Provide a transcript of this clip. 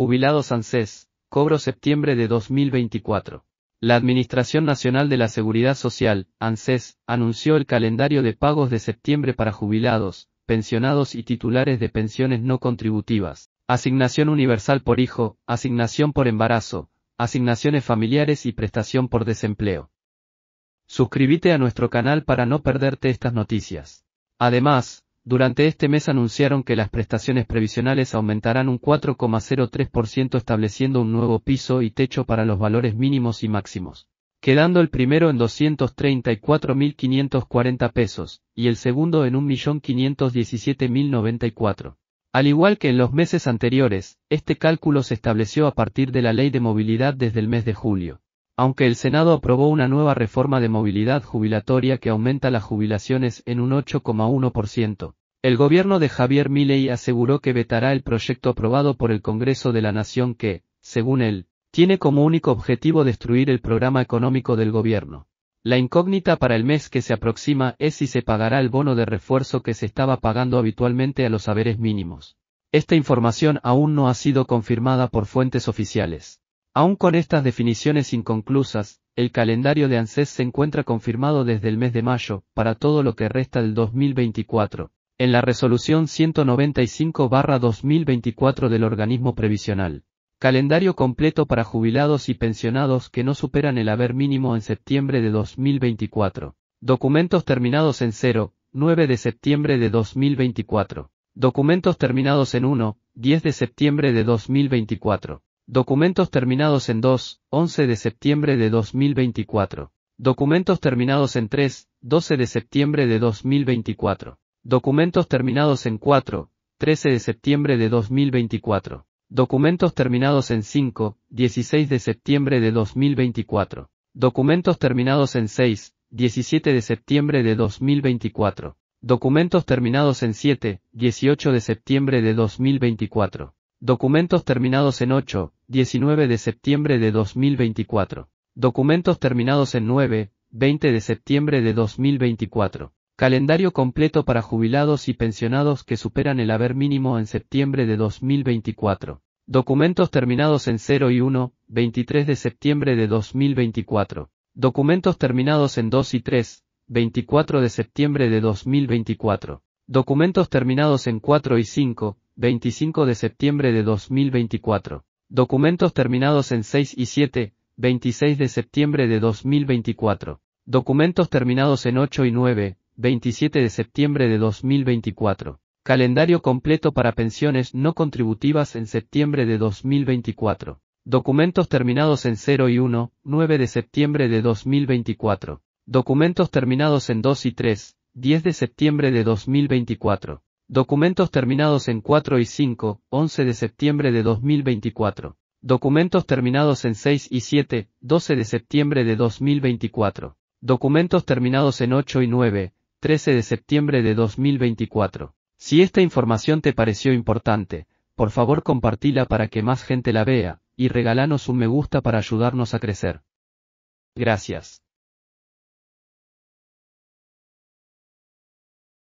Jubilados ANSES, cobro septiembre de 2024. La Administración Nacional de la Seguridad Social, ANSES, anunció el calendario de pagos de septiembre para jubilados, pensionados y titulares de pensiones no contributivas. Asignación universal por hijo, asignación por embarazo, asignaciones familiares y prestación por desempleo. Suscríbete a nuestro canal para no perderte estas noticias. Además, durante este mes anunciaron que las prestaciones previsionales aumentarán un 4,03% estableciendo un nuevo piso y techo para los valores mínimos y máximos, quedando el primero en 234.540 pesos y el segundo en 1.517.094. Al igual que en los meses anteriores, este cálculo se estableció a partir de la Ley de Movilidad desde el mes de julio aunque el Senado aprobó una nueva reforma de movilidad jubilatoria que aumenta las jubilaciones en un 8,1%. El gobierno de Javier Milei aseguró que vetará el proyecto aprobado por el Congreso de la Nación que, según él, tiene como único objetivo destruir el programa económico del gobierno. La incógnita para el mes que se aproxima es si se pagará el bono de refuerzo que se estaba pagando habitualmente a los haberes mínimos. Esta información aún no ha sido confirmada por fuentes oficiales. Aún con estas definiciones inconclusas, el calendario de ANSES se encuentra confirmado desde el mes de mayo, para todo lo que resta del 2024, en la resolución 195-2024 del organismo previsional. Calendario completo para jubilados y pensionados que no superan el haber mínimo en septiembre de 2024. Documentos terminados en 0, 9 de septiembre de 2024. Documentos terminados en 1, 10 de septiembre de 2024. Documentos terminados en 2, 11 de septiembre de 2024. Documentos terminados en 3, 12 de septiembre de 2024. Documentos terminados en 4, 13 de septiembre de 2024. Documentos terminados en 5, 16 de septiembre de 2024. Documentos terminados en 6, 17 de septiembre de 2024. Documentos terminados en 7, 18 de septiembre de 2024. Documentos terminados en 8, 19 de septiembre de 2024. Documentos terminados en 9, 20 de septiembre de 2024. Calendario completo para jubilados y pensionados que superan el haber mínimo en septiembre de 2024. Documentos terminados en 0 y 1, 23 de septiembre de 2024. Documentos terminados en 2 y 3, 24 de septiembre de 2024. Documentos terminados en 4 y 5, 25 de septiembre de 2024. Documentos terminados en 6 y 7, 26 de septiembre de 2024. Documentos terminados en 8 y 9, 27 de septiembre de 2024. Calendario completo para pensiones no contributivas en septiembre de 2024. Documentos terminados en 0 y 1, 9 de septiembre de 2024. Documentos terminados en 2 y 3, 10 de septiembre de 2024. Documentos terminados en 4 y 5, 11 de septiembre de 2024. Documentos terminados en 6 y 7, 12 de septiembre de 2024. Documentos terminados en 8 y 9, 13 de septiembre de 2024. Si esta información te pareció importante, por favor compartila para que más gente la vea, y regalanos un me gusta para ayudarnos a crecer. Gracias.